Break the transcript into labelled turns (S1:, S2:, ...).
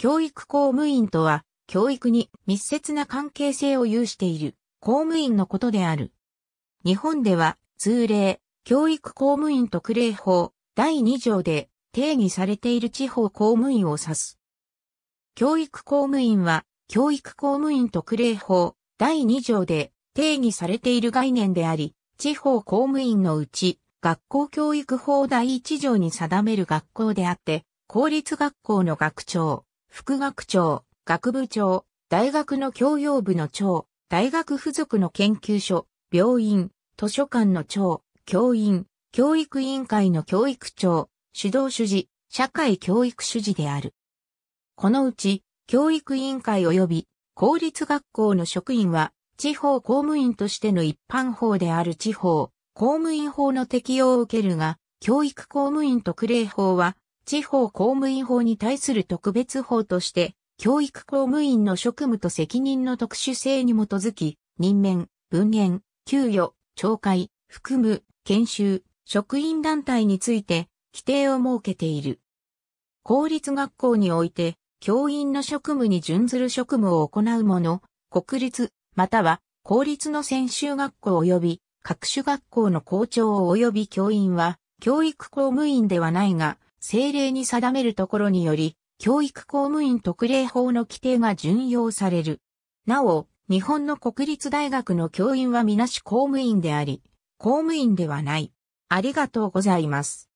S1: 教育公務員とは、教育に密接な関係性を有している公務員のことである。日本では、通例、教育公務員特例法第2条で定義されている地方公務員を指す。教育公務員は、教育公務員特例法第2条で定義されている概念であり、地方公務員のうち、学校教育法第1条に定める学校であって、公立学校の学長、副学長、学部長、大学の教養部の長、大学附属の研究所、病院、図書館の長、教員、教育委員会の教育長、指導主事、社会教育主事である。このうち、教育委員会及び公立学校の職員は、地方公務員としての一般法である地方公務員法の適用を受けるが、教育公務員特例法は地方公務員法に対する特別法として、教育公務員の職務と責任の特殊性に基づき、任免、分言、給与、懲戒、含む、研修、職員団体について、規定を設けている。公立学校において、教員の職務に準ずる職務を行う者、国立、または公立の専修学校及び各種学校の校長及び教員は、教育公務員ではないが、政令に定めるところにより、教育公務員特例法の規定が準用される。なお、日本の国立大学の教員はみなし公務員であり、公務員ではない。ありがとうございます。